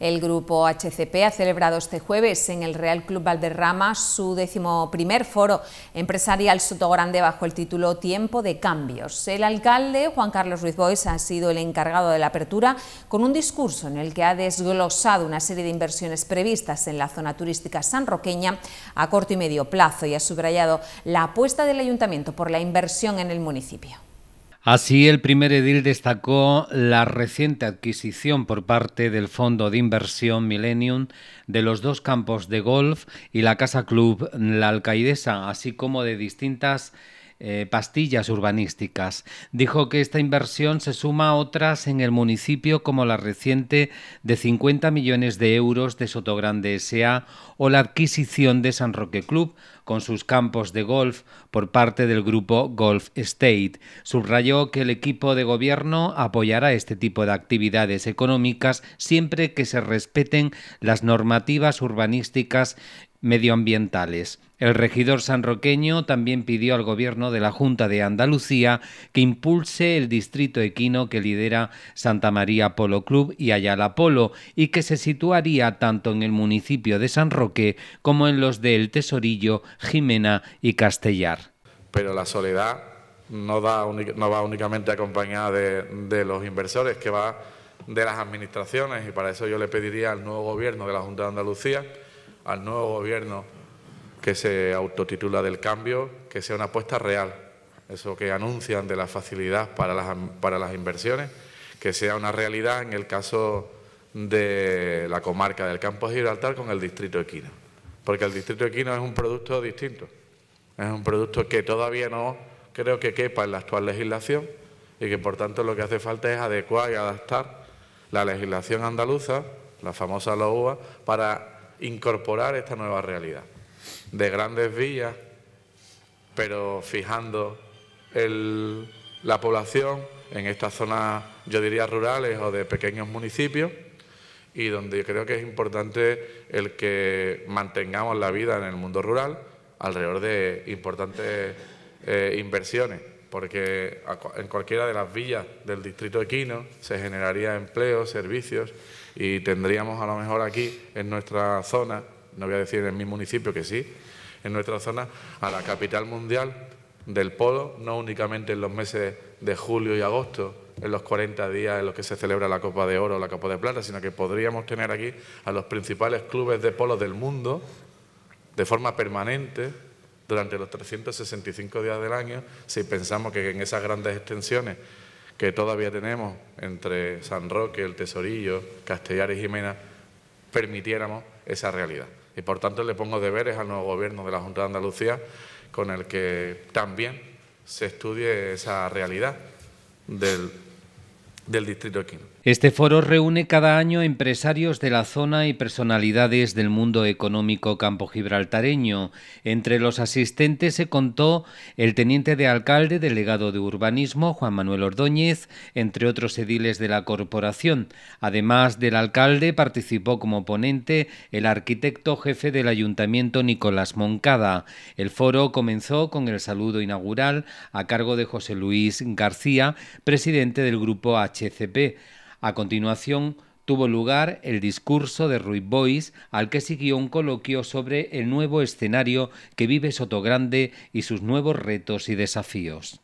El grupo HCP ha celebrado este jueves en el Real Club Valderrama su decimoprimer foro empresarial sotogrande bajo el título Tiempo de Cambios. El alcalde, Juan Carlos Ruiz Bois, ha sido el encargado de la apertura con un discurso en el que ha desglosado una serie de inversiones previstas en la zona turística sanroqueña a corto y medio plazo y ha subrayado la apuesta del ayuntamiento por la inversión en el municipio. Así, el primer edil destacó la reciente adquisición por parte del Fondo de Inversión Millennium de los dos campos de golf y la Casa Club La Alcaidesa, así como de distintas eh, pastillas urbanísticas. Dijo que esta inversión se suma a otras en el municipio como la reciente de 50 millones de euros de Sotogrande S.A. o la adquisición de San Roque Club con sus campos de golf por parte del grupo Golf State. Subrayó que el equipo de gobierno apoyará este tipo de actividades económicas siempre que se respeten las normativas urbanísticas medioambientales. El regidor sanroqueño también pidió al gobierno de la Junta de Andalucía que impulse el distrito equino que lidera Santa María Polo Club y Ayala Polo y que se situaría tanto en el municipio de San Roque como en los de El Tesorillo, Jimena y Castellar. Pero la soledad no, va únicamente acompañada de, de los inversores, que va de las administraciones y para eso yo le pediría al nuevo gobierno de la Junta de Andalucía al nuevo gobierno que se autotitula del cambio, que sea una apuesta real, eso que anuncian de la facilidad para las, para las inversiones, que sea una realidad en el caso de la comarca del Campo de Gibraltar con el distrito de equino, porque el distrito de equino es un producto distinto, es un producto que todavía no creo que quepa en la actual legislación y que por tanto lo que hace falta es adecuar y adaptar la legislación andaluza, la famosa LOUA, para incorporar esta nueva realidad de grandes vías, pero fijando la población en estas zonas, yo diría, rurales o de pequeños municipios, y donde yo creo que es importante el que mantengamos la vida en el mundo rural alrededor de importantes eh, inversiones porque en cualquiera de las villas del distrito equino se generaría empleo, servicios y tendríamos a lo mejor aquí en nuestra zona, no voy a decir en mi municipio que sí, en nuestra zona a la capital mundial del polo, no únicamente en los meses de julio y agosto, en los 40 días en los que se celebra la Copa de Oro o la Copa de Plata, sino que podríamos tener aquí a los principales clubes de polo del mundo de forma permanente durante los 365 días del año, si pensamos que en esas grandes extensiones que todavía tenemos entre San Roque, El Tesorillo, Castellar y Jimena, permitiéramos esa realidad. Y por tanto le pongo deberes al nuevo gobierno de la Junta de Andalucía con el que también se estudie esa realidad del distrito Este foro reúne cada año empresarios de la zona y personalidades del mundo económico campo gibraltareño. Entre los asistentes se contó el teniente de alcalde delegado de urbanismo, Juan Manuel Ordóñez, entre otros ediles de la corporación. Además del alcalde, participó como ponente el arquitecto jefe del ayuntamiento, Nicolás Moncada. El foro comenzó con el saludo inaugural a cargo de José Luis García, presidente del grupo H a continuación, tuvo lugar el discurso de Ruiz Bois, al que siguió un coloquio sobre el nuevo escenario que vive Sotogrande y sus nuevos retos y desafíos.